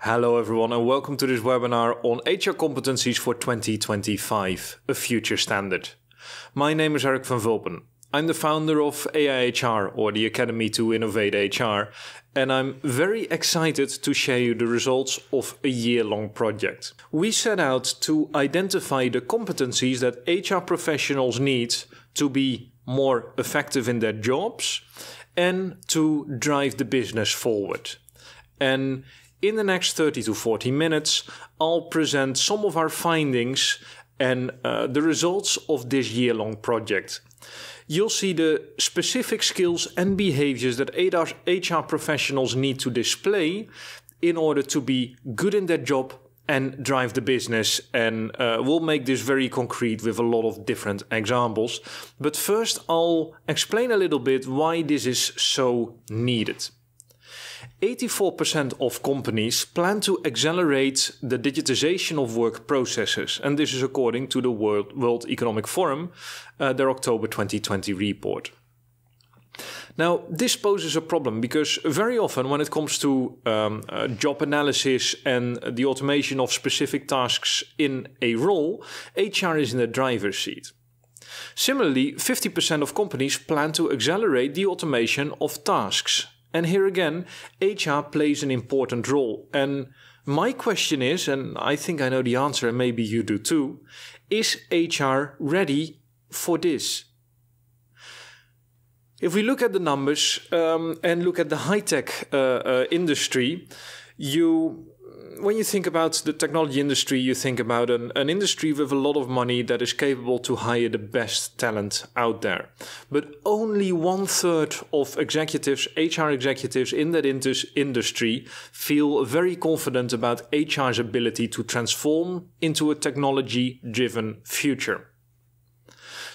Hello everyone and welcome to this webinar on HR competencies for 2025, a future standard. My name is Eric van Vulpen. I'm the founder of AIHR or the Academy to Innovate HR and I'm very excited to share you the results of a year-long project. We set out to identify the competencies that HR professionals need to be more effective in their jobs and to drive the business forward. And in the next 30 to 40 minutes, I'll present some of our findings and uh, the results of this year-long project. You'll see the specific skills and behaviors that HR professionals need to display in order to be good in their job and drive the business. And uh, we'll make this very concrete with a lot of different examples. But first, I'll explain a little bit why this is so needed. 84% of companies plan to accelerate the digitization of work processes, and this is according to the World, World Economic Forum, uh, their October 2020 report. Now, this poses a problem because very often, when it comes to um, uh, job analysis and the automation of specific tasks in a role, HR is in the driver's seat. Similarly, 50% of companies plan to accelerate the automation of tasks and here again, HR plays an important role. And my question is, and I think I know the answer, and maybe you do too, is HR ready for this? If we look at the numbers um, and look at the high tech uh, uh, industry, you when you think about the technology industry, you think about an, an industry with a lot of money that is capable to hire the best talent out there. But only one third of executives, HR executives in that indus- industry, feel very confident about HR's ability to transform into a technology driven future.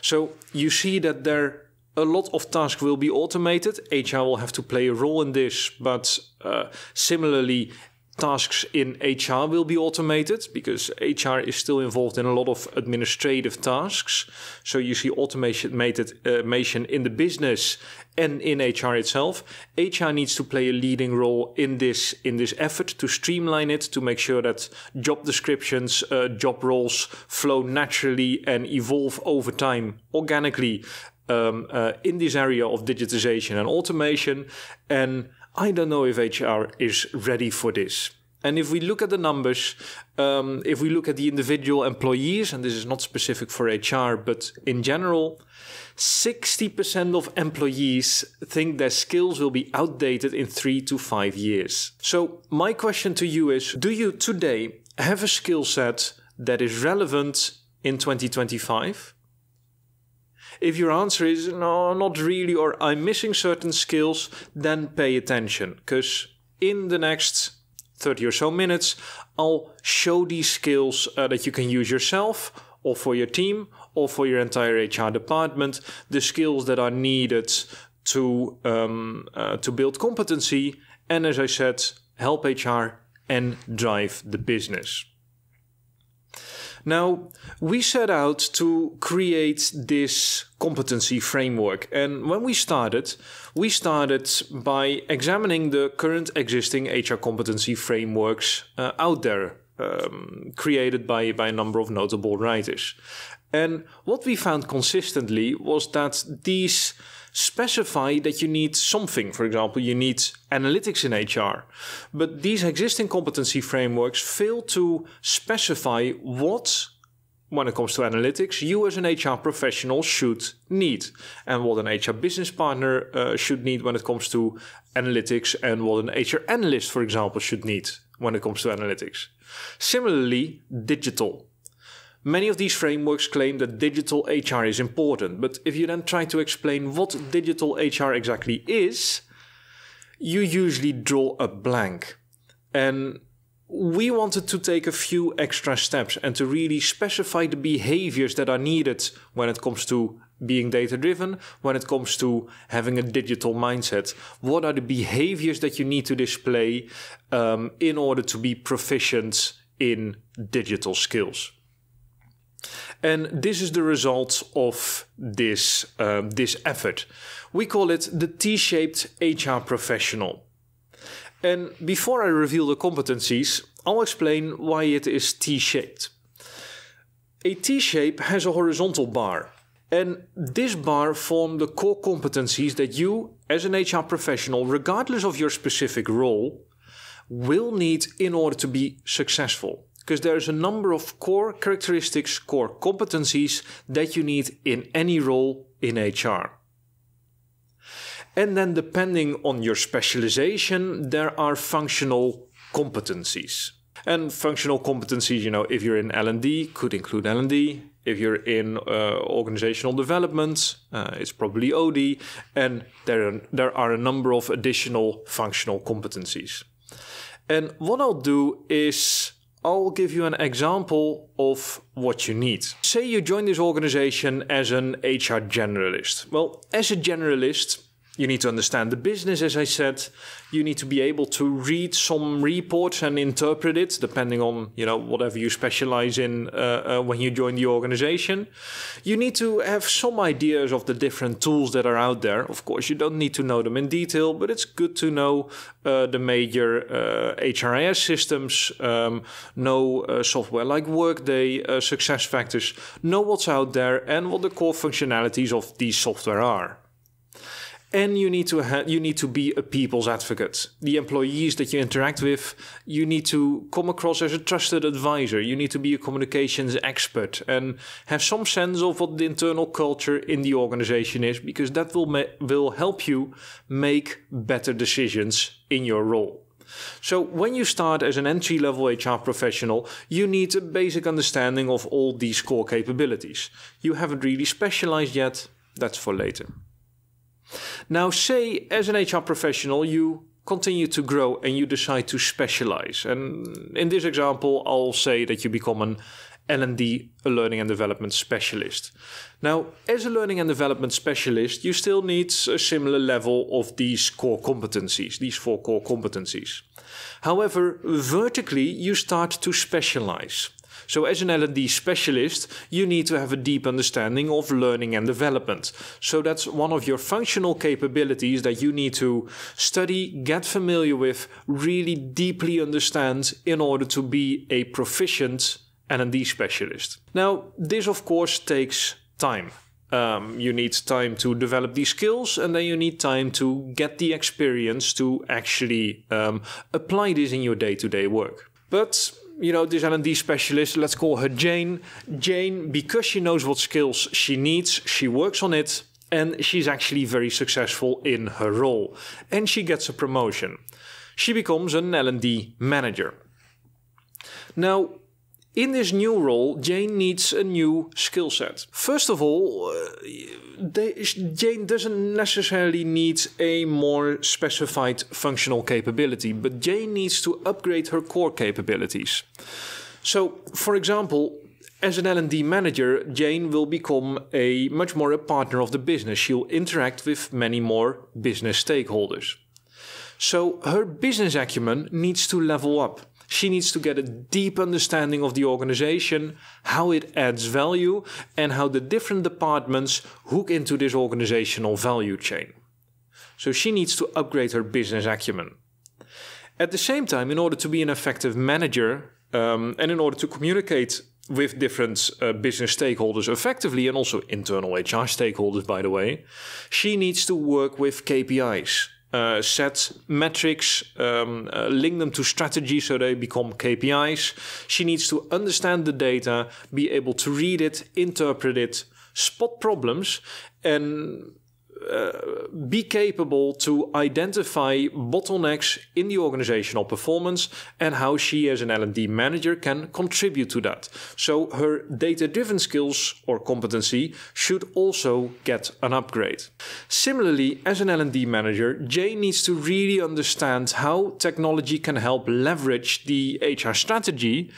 So you see that there a lot of tasks will be automated. HR will have to play a role in this, but uh, similarly, tasks in HR will be automated because HR is still involved in a lot of administrative tasks. So you see automation automation in the business and in HR itself. HR needs to play a leading role in this in this effort to streamline it to make sure that job descriptions, uh, job roles flow naturally and evolve over time organically um, uh, in this area of digitization and automation and I don't know if HR is ready for this. And if we look at the numbers, um, if we look at the individual employees, and this is not specific for HR, but in general, 60% of employees think their skills will be outdated in three to five years. So, my question to you is Do you today have a skill set that is relevant in 2025? If your answer is no, not really, or I'm missing certain skills, then pay attention because in the next 30 or so minutes, I'll show these skills uh, that you can use yourself or for your team or for your entire HR department, the skills that are needed to um, uh, to build competency and as I said, help HR and drive the business. Now, we set out to create this competency framework. And when we started, we started by examining the current existing HR competency frameworks uh, out there. Um, created by, by a number of notable writers. And what we found consistently was that these specify that you need something. For example, you need analytics in HR. But these existing competency frameworks fail to specify what when it comes to analytics, you as an HR professional should need, and what an HR business partner uh, should need when it comes to analytics, and what an HR analyst, for example, should need when it comes to analytics. Similarly, digital. Many of these frameworks claim that digital HR is important, but if you then try to explain what digital HR exactly is, you usually draw a blank. And we wanted to take a few extra steps and to really specify the behaviors that are needed when it comes to being data driven, when it comes to having a digital mindset. What are the behaviors that you need to display um, in order to be proficient in digital skills? And this is the result of this, um, this effort. We call it the T-shaped HR professional. And before I reveal the competencies, I'll explain why it is T-shaped. A T-shape has a horizontal bar, and this bar form the core competencies that you, as an HR professional, regardless of your specific role, will need in order to be successful because there's a number of core characteristics, core competencies that you need in any role in HR. And then, depending on your specialization, there are functional competencies. And functional competencies, you know, if you're in L&D, could include L&D. If you're in uh, organizational development, uh, it's probably OD. And there are, there are a number of additional functional competencies. And what I'll do is I'll give you an example of what you need. Say you join this organization as an HR generalist. Well, as a generalist, you need to understand the business, as I said. You need to be able to read some reports and interpret it, depending on you know whatever you specialize in uh, uh, when you join the organization. You need to have some ideas of the different tools that are out there. Of course, you don't need to know them in detail, but it's good to know uh, the major HRIS uh, systems, um, know uh, software like Workday, uh, SuccessFactors, know what's out there, and what the core functionalities of these software are and you need to ha- you need to be a people's advocate. The employees that you interact with, you need to come across as a trusted advisor. You need to be a communications expert and have some sense of what the internal culture in the organization is, because that will ma- will help you make better decisions in your role. So, when you start as an entry level HR professional, you need a basic understanding of all these core capabilities. You haven't really specialized yet, that's for later. Now, say as an HR professional, you continue to grow and you decide to specialize. And in this example, I'll say that you become an L&D, a learning and development specialist. Now, as a learning and development specialist, you still need a similar level of these core competencies, these four core competencies. However, vertically, you start to specialize. So as an L&D specialist, you need to have a deep understanding of learning and development. So that's one of your functional capabilities that you need to study, get familiar with, really deeply understand in order to be a proficient L&D specialist. Now, this of course takes time. Um, you need time to develop these skills, and then you need time to get the experience to actually um, apply this in your day to day work. But you know, this er R&D specialist, let's call her Jane. Jane, because she knows what skills she needs, she works on it, and she's actually very successful in her role. And she gets a promotion. She becomes an L&D manager. Now, in this new role, Jane needs a new skill set. First of all, uh, Jane doesn't necessarily need a more specified functional capability, but Jane needs to upgrade her core capabilities. So, for example, as an L&D manager, Jane will become a much more a partner of the business. She'll interact with many more business stakeholders. So her business acumen needs to level up. She needs to get a deep understanding of the organization, how it adds value, and how the different departments hook into this organizational value chain. So she needs to upgrade her business acumen. At the same time, in order to be an effective manager um, and in order to communicate with different uh, business stakeholders effectively and also internal HR stakeholders, by the way, she needs to work with KPIs uh, set metrics, um, uh, link them to strategy so they become KPIs. She needs to understand the data, be able to read it, interpret it, spot problems, and Eh, be capable to identify bottlenecks in the organizational performance and how she as an L&D manager can contribute to that. So her data-driven skills or competency should also get an upgrade. Similarly, as an L&D manager, Jay needs to really understand how technology can help leverage the HR strategy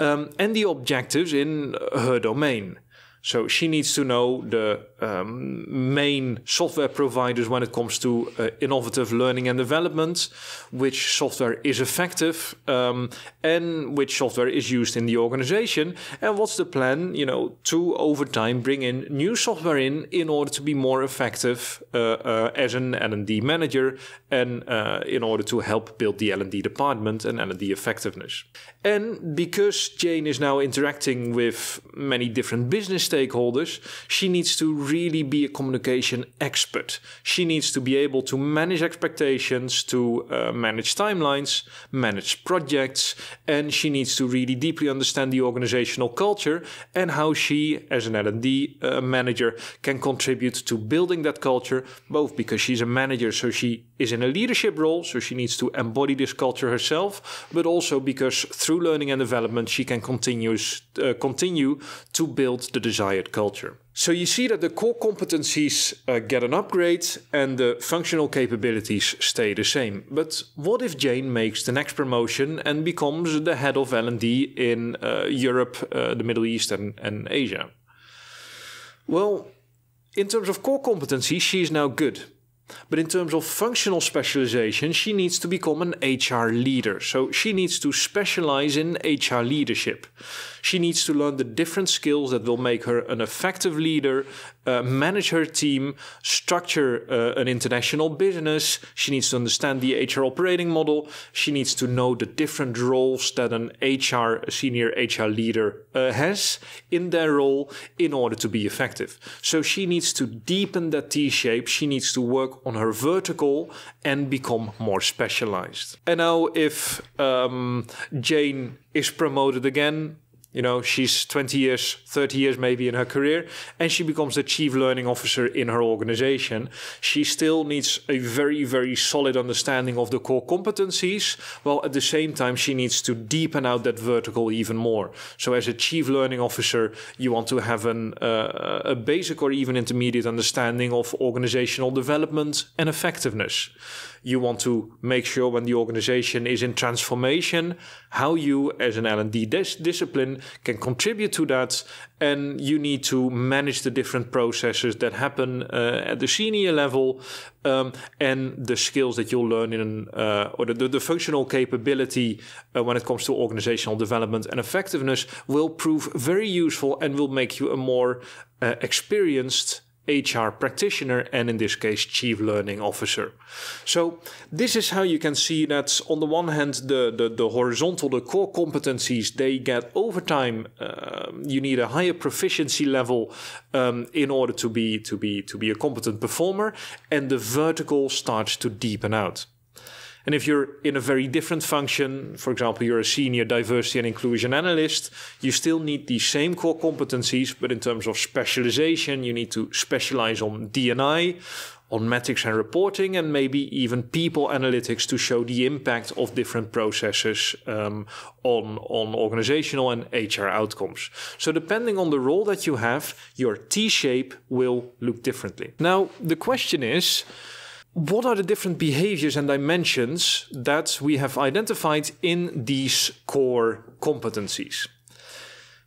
um, and the objectives in her domain. So she needs to know the um, main software providers when it comes to uh, innovative learning and development, which software is effective, um, and which software is used in the organization, and what's the plan, you know, to over time bring in new software in in order to be more effective uh, uh, as an L&D manager, and uh, in order to help build the L&D department and L&D effectiveness. And because Jane is now interacting with many different business stakeholders, she needs to really be a communication expert. She needs to be able to manage expectations, to uh, manage timelines, manage projects, and she needs to really deeply understand the organizational culture and how she, as an L&D uh, manager, can contribute to building that culture, both because she's a manager, so she is in a leadership role, so she needs to embody this culture herself, but also because through learning and development, she can continues, uh, continue to build the desired culture. So you see that the core competencies uh, get an upgrade and the functional capabilities stay the same. But what if Jane makes the next promotion and becomes the head of L&D in uh, Europe, uh, the Middle East and, and Asia? Well, in terms of core competencies, she is now good. But in terms of functional specialization, she needs to become an HR leader. So she needs to specialize in HR leadership. She needs to learn the different skills that will make her an effective leader, uh, manage her team, structure uh, an international business. She needs to understand the HR operating model. She needs to know the different roles that an HR, a senior HR leader uh, has in their role in order to be effective. So she needs to deepen that T shape. She needs to work on her vertical and become more specialized. And now if um, Jane is promoted again, you know, she's 20 years, 30 years maybe in her career, and she becomes the chief learning officer in her organization. She still needs a very, very solid understanding of the core competencies, while at the same time, she needs to deepen out that vertical even more. So, as a chief learning officer, you want to have an, uh, a basic or even intermediate understanding of organizational development and effectiveness you want to make sure when the organization is in transformation, how you as an L&D dis discipline can contribute to that. And you need to manage the different processes that happen uh, at the senior level um, and the skills that you'll learn in, uh, or the, the, functional capability uh, when it comes to organizational development and effectiveness will prove very useful and will make you a more uh, experienced HR practitioner, and in this case, chief learning officer. So this is how you can see that on the one hand, the, the, the horizontal, the core competencies, they get over time. Uh, you need a higher proficiency level um, in order to be to be to be a competent performer, and the vertical starts to deepen out. And if you're in a very different function, for example, you're a senior diversity and inclusion analyst, you still need the same core competencies, but in terms of specialization, you need to specialize on DNI, on metrics and reporting, and maybe even people analytics to show the impact of different processes um, on, on organizational and HR outcomes. So, depending on the role that you have, your T shape will look differently. Now, the question is what are the different behaviors and dimensions that we have identified in these core competencies?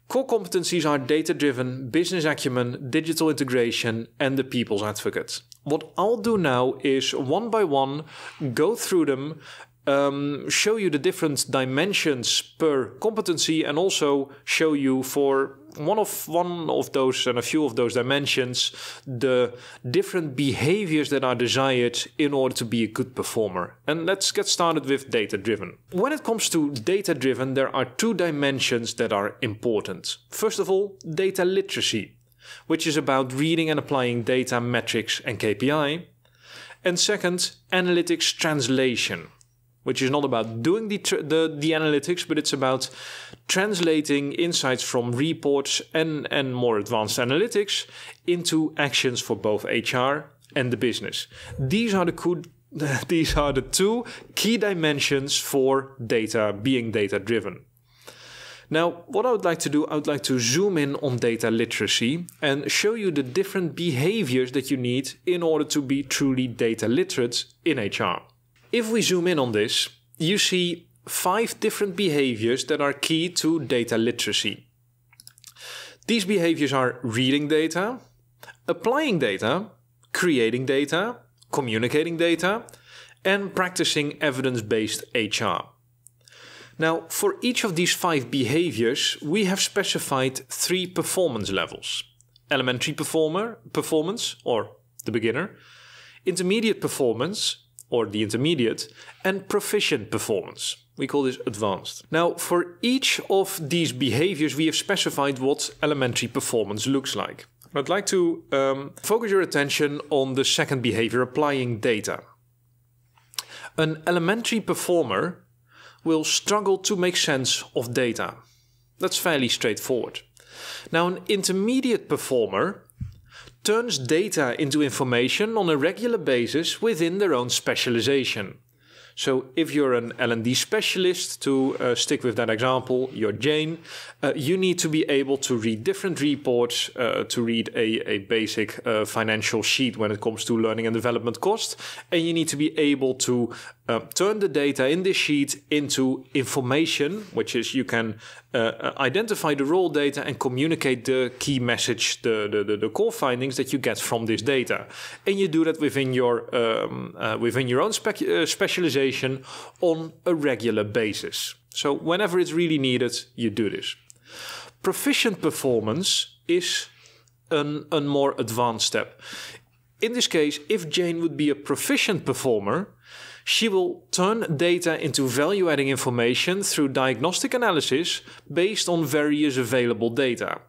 Core competencies are data driven, business acumen, digital integration, and the people's advocate. What I'll do now is one by one go through them, um, show you the different dimensions per competency, and also show you for one of one of those and a few of those dimensions the different behaviors that are desired in order to be a good performer and let's get started with data driven when it comes to data driven there are two dimensions that are important first of all data literacy which is about reading and applying data metrics and KPI and second analytics translation which is not about doing the, the, the analytics, but it's about translating insights from reports and, and more advanced analytics into actions for both HR and the business. These are the these are the two key dimensions for data being data driven. Now, what I would like to do, I would like to zoom in on data literacy and show you the different behaviors that you need in order to be truly data literate in HR. If we zoom in on this, you see five different behaviors that are key to data literacy. These behaviors are reading data, applying data, creating data, communicating data, and practicing evidence based HR. Now, for each of these five behaviors, we have specified three performance levels elementary performer, performance, or the beginner, intermediate performance, or the intermediate, and proficient performance. We call this advanced. Now, for each of these behaviors, we have specified what elementary performance looks like. I'd like to um, focus your attention on the second behavior, applying data. An elementary performer will struggle to make sense of data. That's fairly straightforward. Now, an intermediate performer turns data into information on a regular basis within their own specialization. So if you're an L&D specialist, to uh, stick with that example, you're Jane, uh, you need to be able to read different reports, uh, to read a, a basic uh, financial sheet when it comes to learning and development cost, and you need to be able to uh, turn the data in this sheet into information, which is you can uh, uh, identify the raw data and communicate the key message, the, the, the, the, core findings that you get from this data. And you do that within your, um, uh, within your own uh, specialization on a regular basis. So whenever it's really needed, you do this. Proficient performance is an, a more advanced step. In this case, if Jane would be a proficient performer, she will turn data into value adding information through diagnostic analysis based on various available data,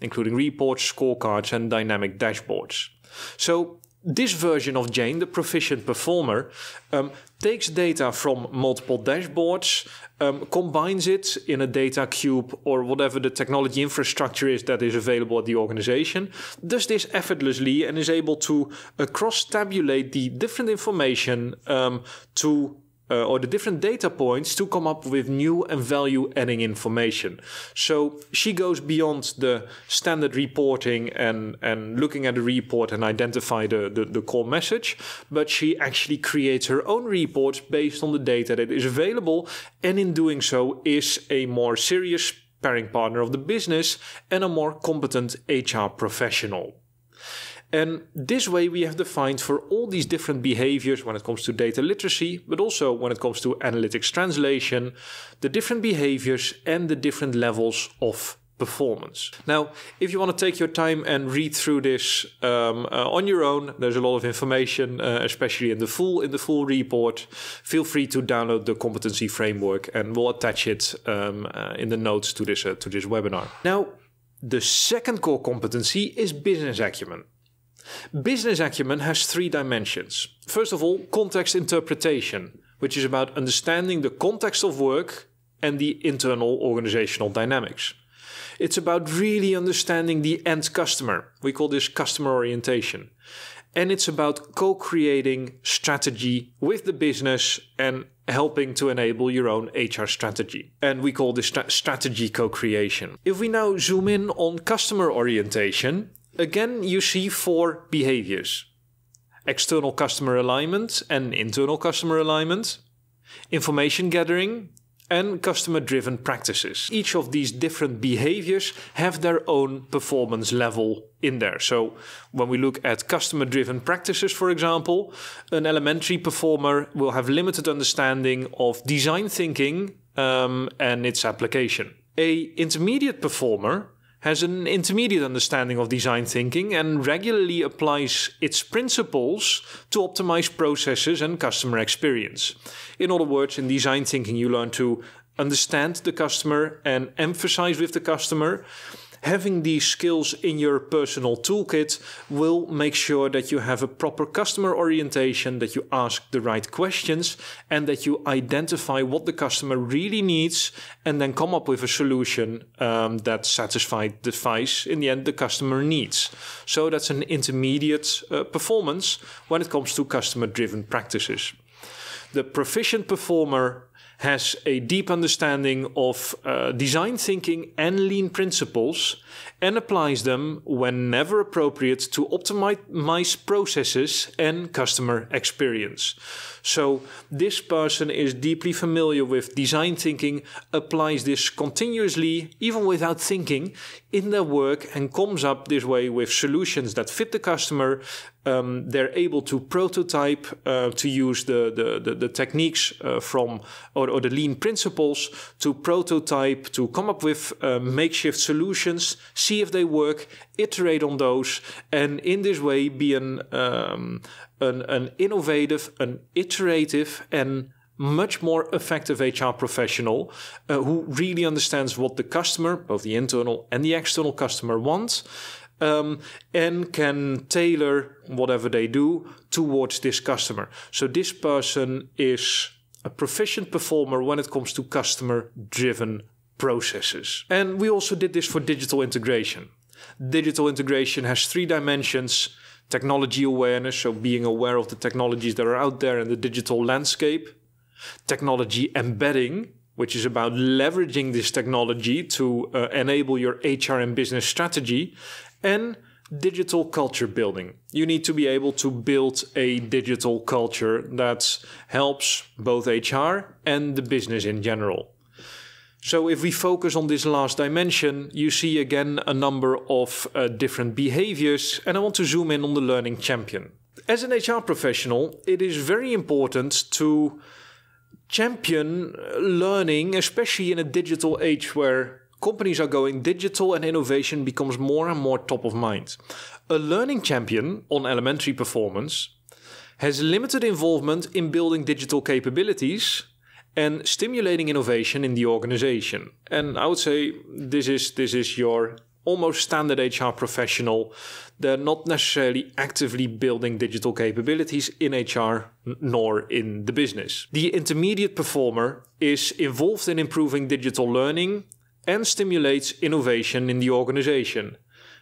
including reports, scorecards, and dynamic dashboards. So, this version of Jane, the proficient performer, um, takes data from multiple dashboards, um, combines it in a data cube or whatever the technology infrastructure is that is available at the organization, does this effortlessly and is able to uh, cross tabulate the different information um, to uh, or the different data points to come up with new and value adding information. So she goes beyond the standard reporting and, and looking at the report and identify the, the, the core message, but she actually creates her own reports based on the data that is available, and in doing so, is a more serious pairing partner of the business and a more competent HR professional. And this way we have defined for all these different behaviors when it comes to data literacy, but also when it comes to analytics translation, the different behaviors and the different levels of performance. Now, if you want to take your time and read through this um, uh, on your own, there's a lot of information, uh, especially in the full in the full report. Feel free to download the competency framework, and we'll attach it um, uh, in the notes to this uh, to this webinar. Now, the second core competency is business acumen. Business acumen has three dimensions. First of all, context interpretation, which is about understanding the context of work and the internal organizational dynamics. It's about really understanding the end customer. We call this customer orientation. And it's about co creating strategy with the business and helping to enable your own HR strategy. And we call this strategy co creation. If we now zoom in on customer orientation, Again, you see four behaviors external customer alignment and internal customer alignment, information gathering, and customer driven practices. Each of these different behaviors have their own performance level in there. So, when we look at customer driven practices, for example, an elementary performer will have limited understanding of design thinking um, and its application. A intermediate performer has an intermediate understanding of design thinking and regularly applies its principles to optimize processes and customer experience. In other words, in design thinking, you learn to understand the customer and emphasize with the customer Having these skills in your personal toolkit will make sure that you have a proper customer orientation, that you ask the right questions, and that you identify what the customer really needs, and then come up with a solution um, that satisfies the device in the end the customer needs. So that's an intermediate uh, performance when it comes to customer driven practices. The proficient performer has a deep understanding of uh, design thinking and lean principles and applies them whenever appropriate to optimize processes and customer experience. So, this person is deeply familiar with design thinking, applies this continuously, even without thinking, in their work, and comes up this way with solutions that fit the customer um, they're able to prototype uh, to use the, the, the, the techniques uh, from or, or, the lean principles to prototype to come up with uh, makeshift solutions see if they work iterate on those and in this way be an, um, an, an innovative an iterative and much more effective HR professional uh, who really understands what the customer, both the internal and the external customer, wants, um, and can tailor whatever they do towards this customer. So this person is a proficient performer when it comes to customer driven processes. And we also did this for digital integration. Digital integration has three dimensions technology awareness, so being aware of the technologies that are out there in the digital landscape, technology embedding, which is about leveraging this technology to uh, enable your HR and business strategy, and digital culture building. You need to be able to build a digital culture that helps both HR and the business in general. So, if we focus on this last dimension, you see again a number of uh, different behaviors, and I want to zoom in on the learning champion. As an HR professional, it is very important to champion uh, learning, especially in a digital age where Companies are going digital and innovation becomes more and more top of mind. A learning champion on elementary performance has limited involvement in building digital capabilities and stimulating innovation in the organization. And I would say this is this is your almost standard HR professional. They're not necessarily actively building digital capabilities in HR nor in the business. The intermediate performer is involved in improving digital learning and stimulates innovation in the organization.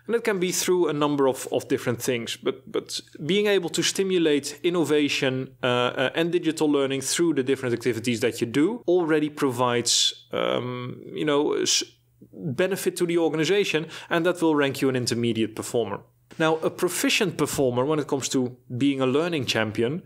And it can be through a number of, of different things, but, but being able to stimulate innovation uh, uh, and digital learning through the different activities that you do already provides, um, you know, benefit to the organization, and that will rank you an intermediate performer. Now, a proficient performer, when it comes to being a learning champion,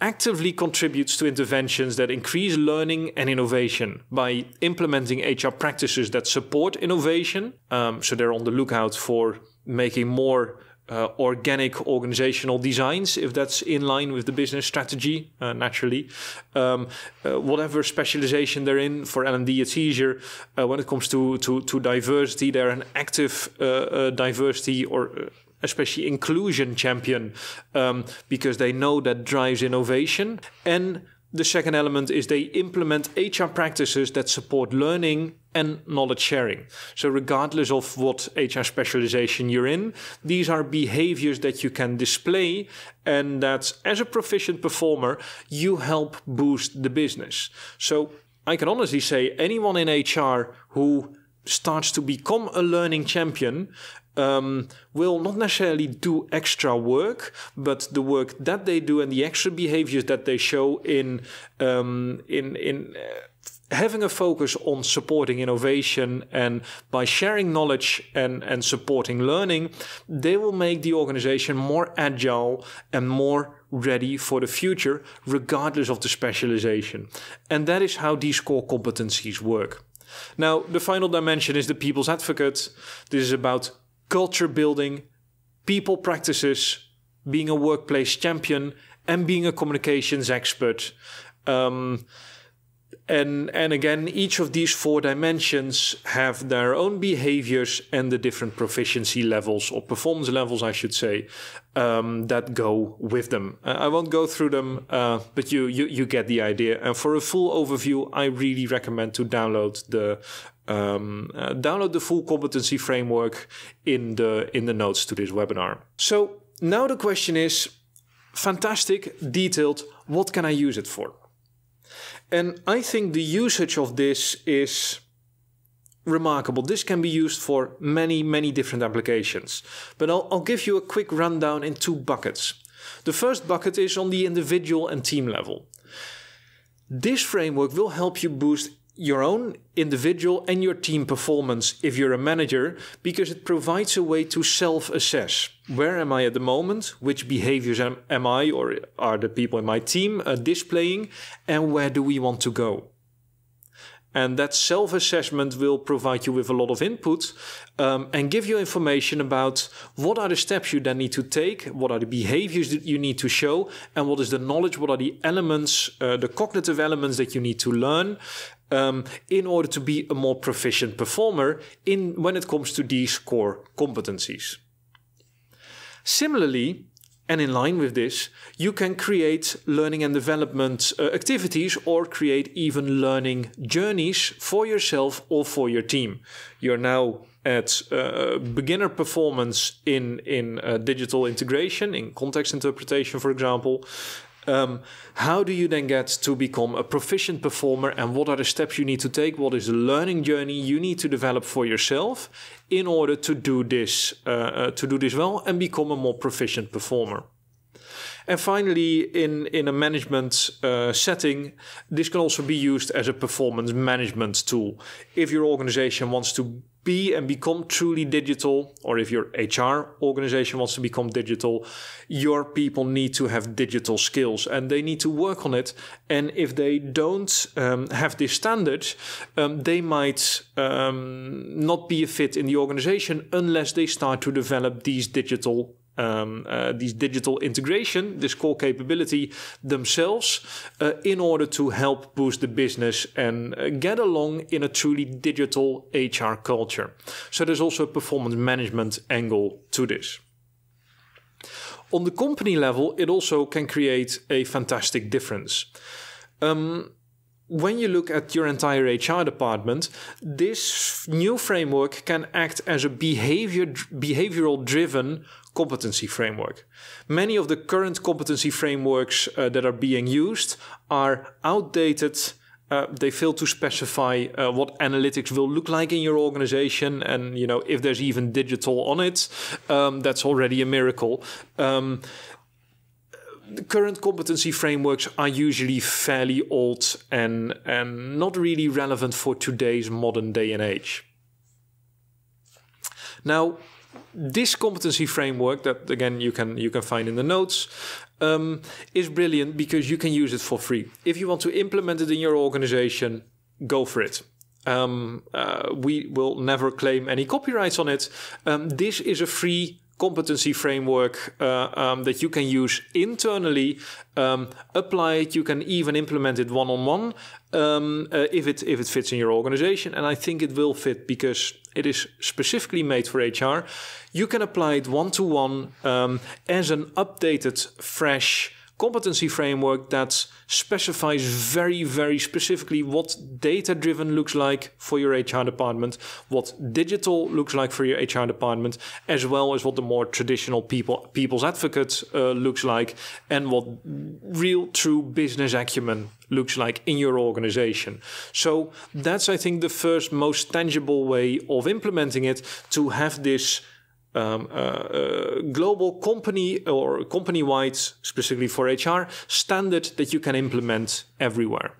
actively contributes to interventions that increase learning and innovation by implementing HR practices that support innovation. Um, so they're on the lookout for making more uh, organic organizational designs, if that's in line with the business strategy, uh, naturally. Um, uh, whatever specialization they're in, for L&D it's easier. Uh, when it comes to, to, to diversity, they're an active uh, uh, diversity or especially inclusion champion um, because they know that drives innovation. And the second element is they implement HR practices that support learning and knowledge sharing. So, regardless of what HR specialization you're in, these are behaviors that you can display, and that as a proficient performer, you help boost the business. So, I can honestly say anyone in HR who starts to become a learning champion um, will not necessarily do extra work, but the work that they do and the extra behaviors that they show in um, in in uh, having a focus on supporting innovation and by sharing knowledge and and supporting learning, they will make the organization more agile and more ready for the future, regardless of the specialization. And that is how these core competencies work. Now, the final dimension is the people's advocate. This is about culture building, people practices, being a workplace champion, and being a communications expert. Um, and and again, each of these four dimensions have their own behaviors and the different proficiency levels or performance levels, I should say, um, that go with them. Uh, I won't go through them, uh, but you, you you get the idea. And for a full overview, I really recommend to download the um, uh, download the full competency framework in the in the notes to this webinar. So now the question is, fantastic, detailed. What can I use it for? And I think the usage of this is remarkable. This can be used for many, many different applications. But I'll, I'll give you a quick rundown in two buckets. The first bucket is on the individual and team level. This framework will help you boost your own individual and your team performance if you're a manager, because it provides a way to self assess where am I at the moment, which behaviors am, am I or are the people in my team uh, displaying, and where do we want to go. And that self assessment will provide you with a lot of input um, and give you information about what are the steps you then need to take, what are the behaviors that you need to show, and what is the knowledge, what are the elements, uh, the cognitive elements that you need to learn um, in order to be a more proficient performer in when it comes to these core competencies. Similarly, and in line with this, you can create learning and development uh, activities or create even learning journeys for yourself or for your team. You're now at uh, beginner performance in in uh, digital integration, in context interpretation, for example, um, how do you then get to become a proficient performer and what are the steps you need to take? What is the learning journey you need to develop for yourself in order to do this, uh, uh, to do this well and become a more proficient performer? And finally, in, in a management uh, setting, this can also be used as a performance management tool. If your organization wants to be and become truly digital, or if your HR organization wants to become digital, your people need to have digital skills and they need to work on it. And if they don't um, have these standards, um, they might um, not be a fit in the organization unless they start to develop these digital um, uh, these digital integration, this core capability themselves, uh, in order to help boost the business and uh, get along in a truly digital HR culture. So there's also a performance management angle to this. On the company level, it also can create a fantastic difference. Um, when you look at your entire HR department, this new framework can act as a behavior behavioral driven competency framework. Many of the current competency frameworks uh, that are being used are outdated. Uh, they fail to specify uh, what analytics will look like in your organization, and you know if there's even digital on it, um, that's already a miracle. Um, the current competency frameworks are usually fairly old and and not really relevant for today's modern day and age. Now, this competency framework that again you can you can find in the notes um, is brilliant because you can use it for free. If you want to implement it in your organization, go for it. Um, uh, we will never claim any copyrights on it. Um, this is a free competency framework uh, um, that you can use internally, um, apply it. You can even implement it one on one if it if it fits in your organization. And I think it will fit because it is specifically made for HR. You can apply it one to one as an updated, fresh competency framework that specifies very, very specifically what data driven looks like for your HR department, what digital looks like for your HR department, as well as what the more traditional people, people's advocate uh, looks like, and what real, true business acumen looks like in your organization. So that's, I think, the first most tangible way of implementing it to have this um, uh, uh, global company or company wide, specifically for HR, standard that you can implement everywhere.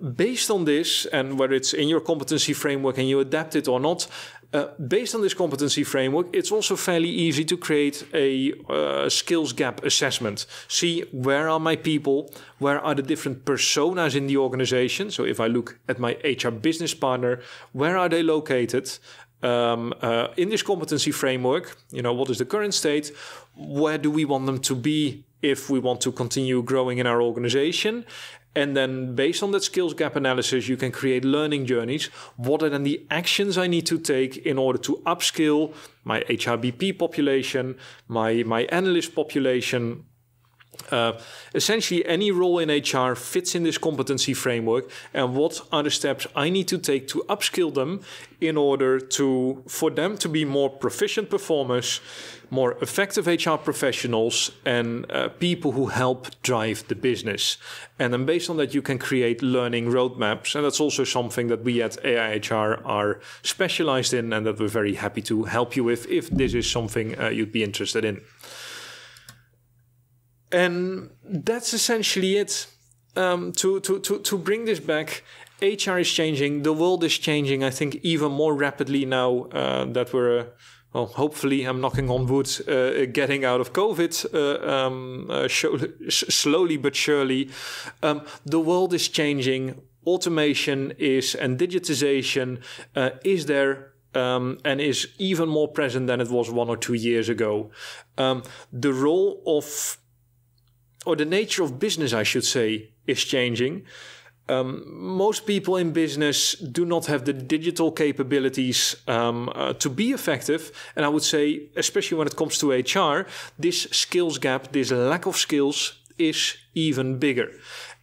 Based on this, and whether it's in your competency framework and you adapt it or not, uh, based on this competency framework, it's also fairly easy to create a uh, skills gap assessment. See where are my people? Where are the different personas in the organization? So if I look at my HR business partner, where are they located? um, uh, in this competency framework, you know, what is the current state? Where do we want them to be if we want to continue growing in our organization? And then, based on that skills gap analysis, you can create learning journeys. What are then the actions I need to take in order to upskill my HRBP population, my, my analyst population, uh, essentially, any role in HR fits in this competency framework, and what are the steps I need to take to upskill them in order to for them to be more proficient performers, more effective HR professionals, and uh, people who help drive the business. And then, based on that, you can create learning roadmaps, and that's also something that we at AIHR are specialized in, and that we're very happy to help you with if this is something uh, you'd be interested in and that's essentially it. Um, to, to, to, to bring this back, HR is changing, the world is changing, I think, even more rapidly now uh, that we're. Uh, well, hopefully, I'm knocking on wood, uh, getting out of COVID uh, um, uh, slowly but surely. Um, the world is changing. Automation is and digitization uh, is there um, and is even more present than it was one or two years ago. Um, the role of or the nature of business, I should say, is changing. Um, most people in business do not have the digital capabilities um, uh, to be effective. And I would say, especially when it comes to HR, this skills gap, this lack of skills is even bigger.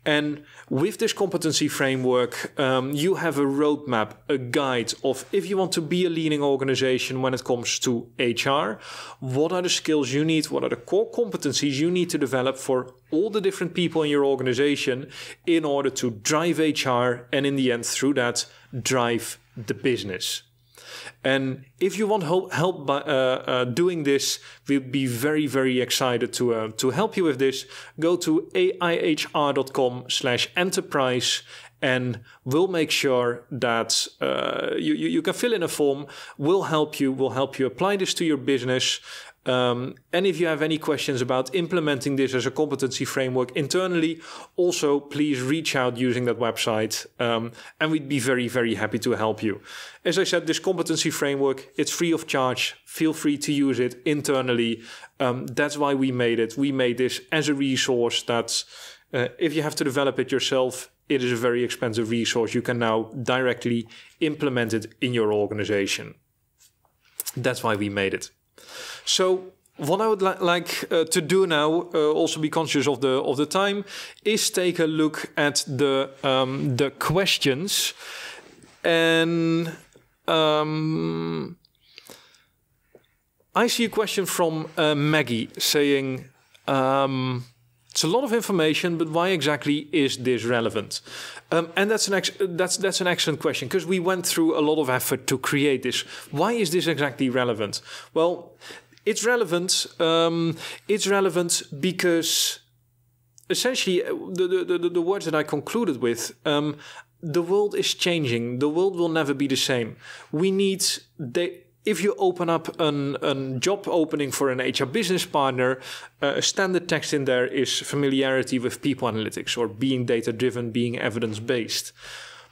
And with this competency framework, um, you have a roadmap, a guide of if you want to be a leading organization when it comes to HR, what are the skills you need, what are the core competencies you need to develop for all the different people in your organization in order to drive HR and in the end, through that, drive the business. And if you want help, by, uh, uh, doing this, we'd be very, very excited to, uh, to help you with this. Go to aihr.com slash enterprise and we'll make sure that uh, you, you, you, can fill in a form. We'll help you. We'll help you apply this to your business. Um, and if you have any questions about implementing this as a competency framework internally, also please reach out using that website, um, and we'd be very, very happy to help you. As I said, this competency framework it's free of charge. Feel free to use it internally. Um, that's why we made it. We made this as a resource that, uh, if you have to develop it yourself, it is a very expensive resource. You can now directly implement it in your organization. That's why we made it. So what I would li like uh, to do now, uh, also be conscious of the of the time, is take a look at the um, the questions, and um, I see a question from uh, Maggie saying. Um, it's a lot of information, but why exactly is this relevant? Um, and that's an ex- that's that's an excellent question because we went through a lot of effort to create this. Why is this exactly relevant? Well, it's relevant. Um, it's relevant because essentially uh, the, the, the, the, words that I concluded with um, the world is changing. The world will never be the same. We need. De- if you open up a job opening for an HR business partner, uh, a standard text in there is familiarity with people analytics or being data driven, being evidence based.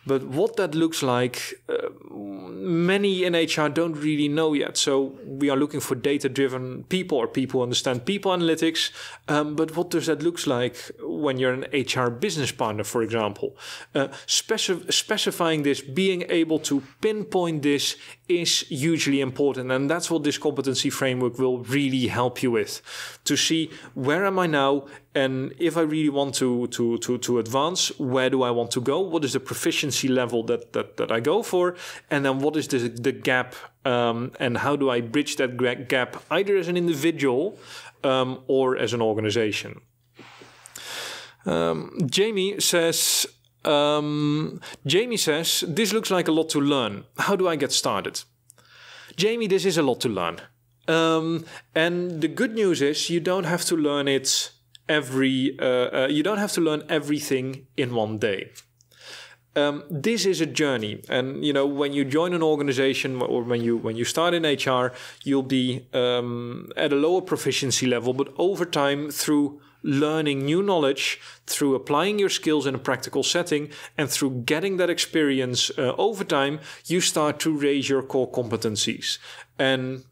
But what that looks like, uh, many in HR don't really know yet. So we are looking for data-driven people or people who understand people analytics. Um, but what does that look like when you're an HR business partner, for example? Uh, specif specifying this, being able to pinpoint this is hugely important. And that's what this competency framework will really help you with to see where am I now and if I really want to to to to advance, where do I want to go? What is the proficiency level that that, that I go for? And then what is the the gap? Um, and how do I bridge that gap either as an individual um, or as an organization? Um, Jamie says. Um, Jamie says, This looks like a lot to learn. How do I get started? Jamie, this is a lot to learn. Um, and the good news is, you don't have to learn it every uh, uh, you don't have to learn everything in one day um, this is a journey and you know when you join an organization or when you when you start in hr you'll be um, at a lower proficiency level but over time through learning new knowledge through applying your skills in a practical setting and through getting that experience uh, over time you start to raise your core competencies and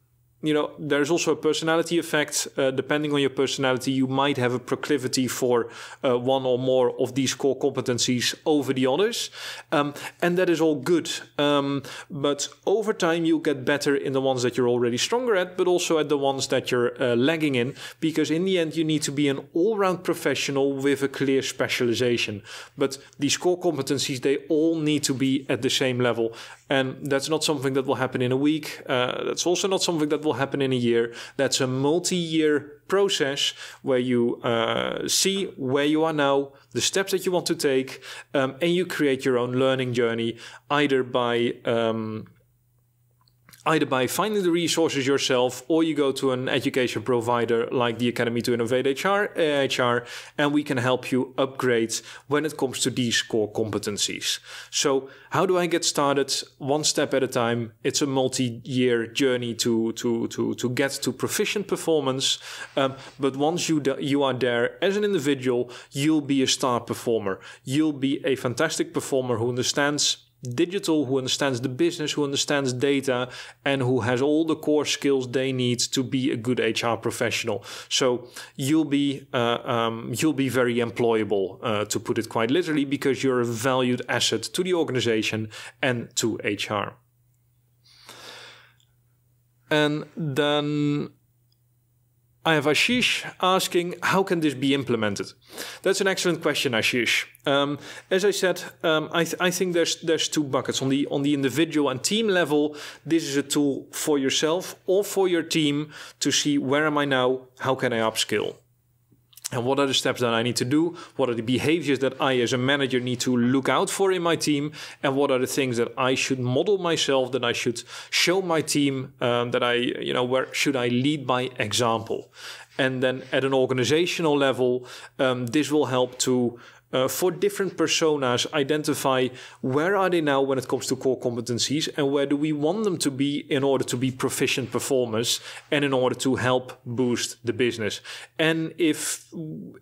you know, there's also a personality effect. Uh, depending on your personality, you might have a proclivity for uh, one or more of these core competencies over the others. Um, and that is all good. Um, but over time, you'll get better in the ones that you're already stronger at, but also at the ones that you're uh, lagging in, because in the end, you need to be an all round professional with a clear specialization. But these core competencies, they all need to be at the same level. And that's not something that will happen in a week. Uh, that's also not something that will happen in a year. That's a multi year process where you uh, see where you are now, the steps that you want to take, um, and you create your own learning journey either by um, either by finding the resources yourself or you go to an education provider like the Academy to Innovate HR, and we can help you upgrade when it comes to these core competencies. So how do I get started? One step at a time. It's a multi-year journey to, to, to, to get to proficient performance. Um, but once you, you are there as an individual, you'll be a star performer. You'll be a fantastic performer who understands digital, who understands the business, who understands data, and who has all the core skills they need to be a good HR professional. So you'll be uh, um, you'll be very employable, uh, to put it quite literally, because you're a valued asset to the organization and to HR. And then I have Ashish asking, how can this be implemented? That's an excellent question, Ashish. Um, as I said, um, I, th I, think there's there's two buckets on the on the individual and team level. This is a tool for yourself or for your team to see where am I now, how can I upskill and what are the steps that I need to do? What are the behaviors that I, as a manager, need to look out for in my team? And what are the things that I should model myself? That I should show my team um, that I, you know, where should I lead by example? And then at an organizational level, um, this will help to uh, for different personas identify where are they now when it comes to core competencies and where do we want them to be in order to be proficient performers and in order to help boost the business and if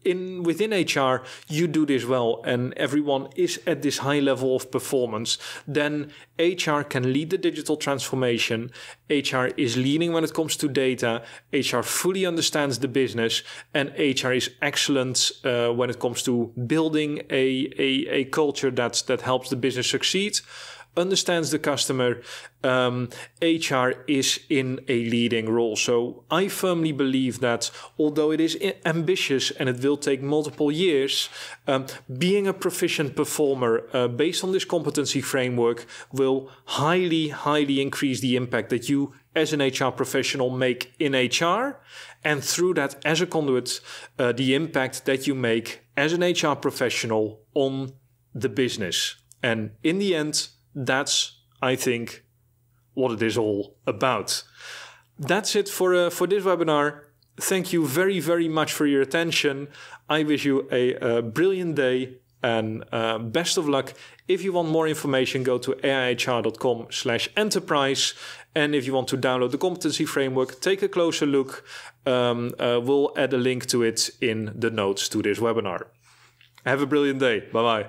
in within hr you do this well and everyone is at this high level of performance then HR can lead the digital transformation. HR is leading when it comes to data. HR fully understands the business. And HR is excellent uh, when it comes to building a, a, a culture that's, that helps the business succeed understands the customer. Um, HR is in a leading role. So I firmly believe that although it is ambitious and it will take multiple years, um, being a proficient performer uh, based on this competency framework will highly, highly increase the impact that you as an HR professional make in HR. And through that, as a conduit, uh, the impact that you make as an HR professional on the business. And in the end, that's, I think, what it is all about. That's it for, uh, for this webinar. Thank you very, very much for your attention. I wish you a, a brilliant day and uh, best of luck. If you want more information, go to aihr.com slash enterprise. And if you want to download the competency framework, take a closer look. Um, uh, we'll add a link to it in the notes to this webinar. Have a brilliant day. Bye bye.